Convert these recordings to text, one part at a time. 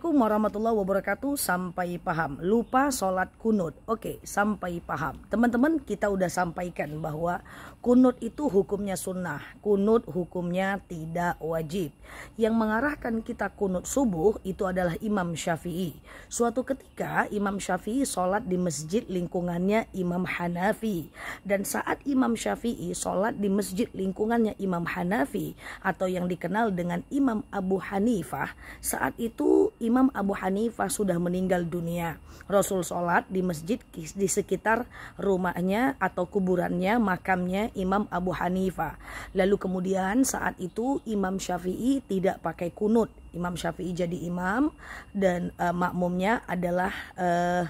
Assalamualaikum warahmatullahi wabarakatuh sampai paham lupa sholat kunut oke sampai paham teman-teman kita udah sampaikan bahwa kunut itu hukumnya sunnah kunut hukumnya tidak wajib yang mengarahkan kita kunut subuh itu adalah Imam Syafi'i suatu ketika Imam Syafi'i sholat di masjid lingkungannya Imam Hanafi dan saat Imam Syafi'i sholat di masjid lingkungannya Imam Hanafi atau yang dikenal dengan Imam Abu Hanifah saat itu Imam Abu Hanifah sudah meninggal dunia. Rasul sholat di masjid di sekitar rumahnya atau kuburannya, makamnya Imam Abu Hanifah. Lalu kemudian saat itu Imam Syafi'i tidak pakai kunut. Imam Syafi'i jadi imam dan uh, makmumnya adalah uh,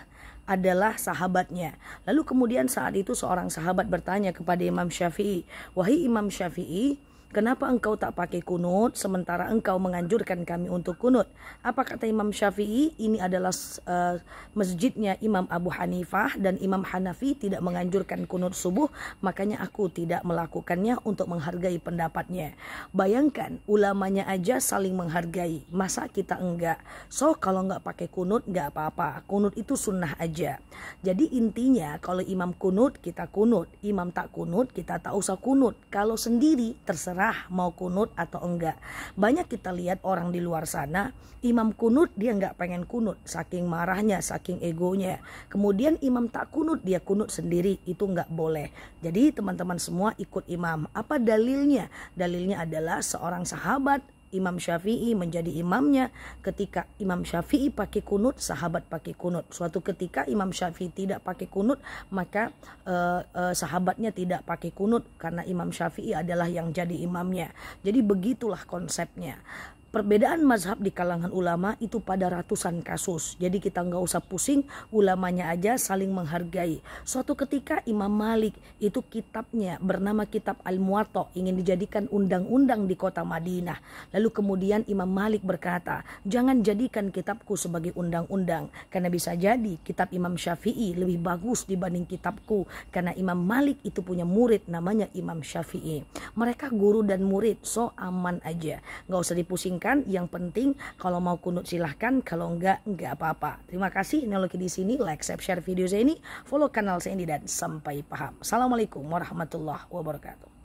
adalah sahabatnya. Lalu kemudian saat itu seorang sahabat bertanya kepada Imam Syafi'i, "Wahai Imam Syafi'i, Kenapa engkau tak pakai kunut sementara engkau menganjurkan kami untuk kunut? Apa kata Imam Syafi'i? Ini adalah uh, masjidnya Imam Abu Hanifah dan Imam Hanafi tidak menganjurkan kunut subuh, makanya aku tidak melakukannya untuk menghargai pendapatnya. Bayangkan ulamanya aja saling menghargai, masa kita enggak? So kalau enggak pakai kunut enggak apa-apa. Kunut itu sunnah aja. Jadi intinya kalau imam kunut kita kunut, imam tak kunut kita tak usah kunut. Kalau sendiri terserah terserah mau kunut atau enggak. Banyak kita lihat orang di luar sana, imam kunut dia enggak pengen kunut, saking marahnya, saking egonya. Kemudian imam tak kunut, dia kunut sendiri, itu enggak boleh. Jadi teman-teman semua ikut imam. Apa dalilnya? Dalilnya adalah seorang sahabat Imam Syafi'i menjadi imamnya ketika Imam Syafi'i pakai kunut sahabat pakai kunut suatu ketika Imam Syafi'i tidak pakai kunut maka eh, eh, sahabatnya tidak pakai kunut karena Imam Syafi'i adalah yang jadi imamnya jadi begitulah konsepnya perbedaan mazhab di kalangan ulama itu pada ratusan kasus. Jadi kita nggak usah pusing, ulamanya aja saling menghargai. Suatu ketika Imam Malik itu kitabnya bernama Kitab Al-Muwatta ingin dijadikan undang-undang di kota Madinah. Lalu kemudian Imam Malik berkata, jangan jadikan kitabku sebagai undang-undang. Karena bisa jadi kitab Imam Syafi'i lebih bagus dibanding kitabku. Karena Imam Malik itu punya murid namanya Imam Syafi'i. Mereka guru dan murid, so aman aja. Nggak usah dipusing kan Yang penting kalau mau kunut silahkan, kalau enggak enggak apa-apa. Terima kasih neologi di sini, like, share, share video saya ini, follow kanal saya ini dan sampai paham. Assalamualaikum warahmatullahi wabarakatuh.